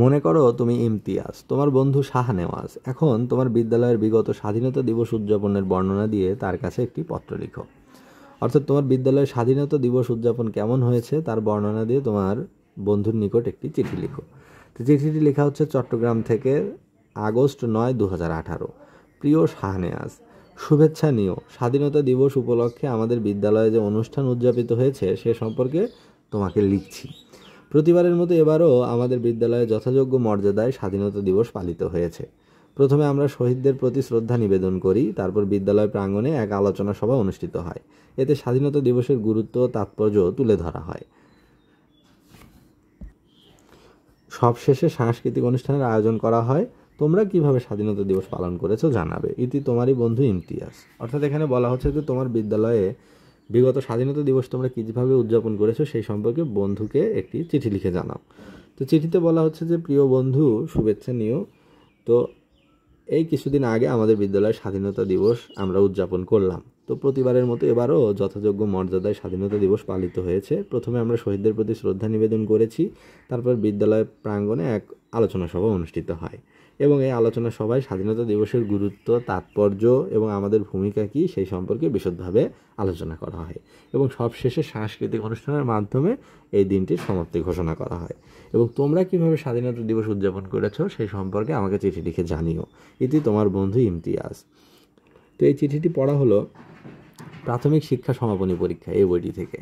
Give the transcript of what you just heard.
মনে করো তুমি ইমতিয়াজ তোমার বন্ধু শাহ নেওয়াজ এখন তোমার বিদ্যালয়ের বিগত স্বাধীনতা দিবস উদযাপনের বর্ণনা দিয়ে তার কাছে একটি পত্র লিখো অর্থাৎ তোমার বিদ্যালয়ের স্বাধীনতা দিবস উদযাপন কেমন হয়েছে তার বর্ণনা দিয়ে তোমার বন্ধুর নিকট একটি চিঠি লিখো তো চিঠিটি লেখা হচ্ছে চট্টগ্রাম থেকে আগস্ট নয় দু হাজার আঠারো প্রিয় শাহনেয়াজ শুভেচ্ছা নিও স্বাধীনতা দিবস উপলক্ষে আমাদের বিদ্যালয়ে যে অনুষ্ঠান উদযাপিত হয়েছে সে সম্পর্কে তোমাকে লিখছি প্রতিবারের মতো এবারও আমাদের বিদ্যালয়ে যথাযোগ্য মর্যাদায় স্বাধীনতা দিবস পালিত হয়েছে প্রথমে আমরা শহীদদের প্রতি শ্রদ্ধা নিবেদন করি তারপর বিদ্যালয় প্রাঙ্গণে এক আলোচনা সভা অনুষ্ঠিত হয় এতে স্বাধীনতা দিবসের গুরুত্ব তাৎপর্য তুলে ধরা হয় সবশেষে সাংস্কৃতিক অনুষ্ঠানের আয়োজন করা হয় তোমরা কিভাবে স্বাধীনতা দিবস পালন করেছো জানাবে ইতি তোমারই বন্ধু ইমতিয়াজ অর্থাৎ এখানে বলা হচ্ছে যে তোমার বিদ্যালয়ে বিগত স্বাধীনতা দিবস তোমরা কীভাবে উদযাপন করেছো সেই সম্পর্কে বন্ধুকে একটি চিঠি লিখে জানাও তো চিঠিতে বলা হচ্ছে যে প্রিয় বন্ধু শুভেচ্ছা নিও তো এই কিছুদিন আগে আমাদের বিদ্যালয়ের স্বাধীনতা দিবস আমরা উদযাপন করলাম তো প্রতিবারের মতো এবারও যথাযোগ্য মর্যাদায় স্বাধীনতা দিবস পালিত হয়েছে প্রথমে আমরা শহীদদের প্রতি শ্রদ্ধা নিবেদন করেছি তারপর বিদ্যালয় প্রাঙ্গণে এক আলোচনা সভা অনুষ্ঠিত হয় এবং এই আলোচনা সভায় স্বাধীনতা দিবসের গুরুত্ব তাৎপর্য এবং আমাদের ভূমিকা কী সেই সম্পর্কে বিশদভাবে আলোচনা করা হয় এবং সবশেষে সাংস্কৃতিক অনুষ্ঠানের মাধ্যমে এই দিনটির সমাপ্তি ঘোষণা করা হয় এবং তোমরা কিভাবে স্বাধীনতা দিবস উদযাপন করেছো সেই সম্পর্কে আমাকে চিঠি লিখে জানিও ইতি তোমার বন্ধু ইমতিয়াজ তো এই চিঠিটি পড়া হলো প্রাথমিক শিক্ষা সমাপনী পরীক্ষা এই বইটি থেকে